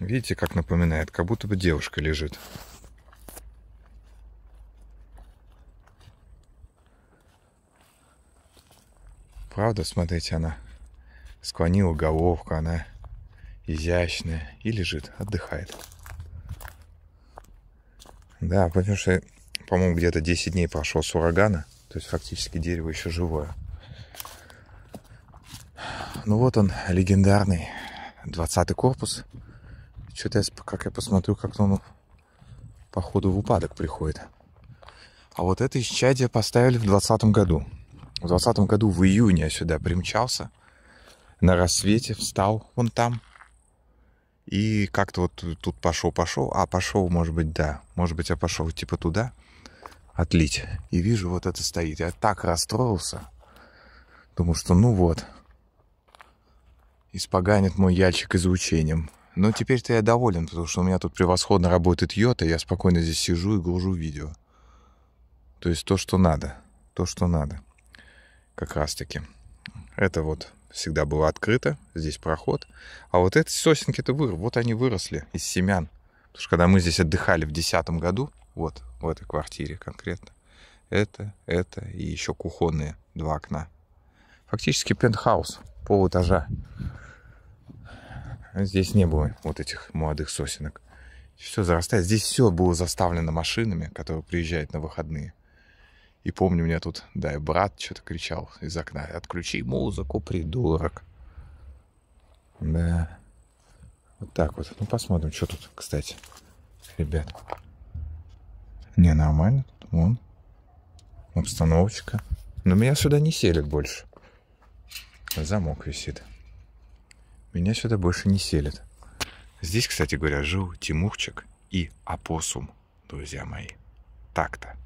Видите, как напоминает? Как будто бы девушка лежит. Правда, смотрите, она склонила головку, она изящная и лежит, отдыхает. Да, потому что, по-моему, где-то 10 дней прошло с урагана, то есть фактически дерево еще живое. Ну вот он, легендарный 20-й корпус. Что-то, я, как я посмотрю, как он походу в упадок приходит. А вот это исчадие поставили в 2020 году. В 2020 году в июне я сюда примчался. На рассвете встал он там. И как-то вот тут пошел-пошел. А, пошел, может быть, да. Может быть, я пошел типа туда отлить. И вижу, вот это стоит. Я так расстроился. Думаю, что ну вот. Испоганит мой яльчик излучением. Но теперь-то я доволен, потому что у меня тут превосходно работает йота, я спокойно здесь сижу и гружу видео. То есть то, что надо. То, что надо. Как раз таки. Это вот всегда было открыто, здесь проход. А вот эти сосенки-то вырос, вот они выросли из семян. Потому что когда мы здесь отдыхали в 2010 году, вот в этой квартире конкретно, это, это и еще кухонные два окна. Фактически пентхаус, полэтажа. этажа. Здесь не было вот этих молодых сосенок. Все зарастает. Здесь все было заставлено машинами, которые приезжают на выходные. И помню, у меня тут, да, и брат что-то кричал из окна. Отключи музыку, придурок. Да. Вот так вот. Ну, посмотрим, что тут, кстати, ребят. Не, нормально тут. Вон. Обстановочка. Но меня сюда не селят больше. Замок висит. Меня сюда больше не селят. Здесь, кстати говоря, жил Тимурчик и опоссум, друзья мои. Так-то.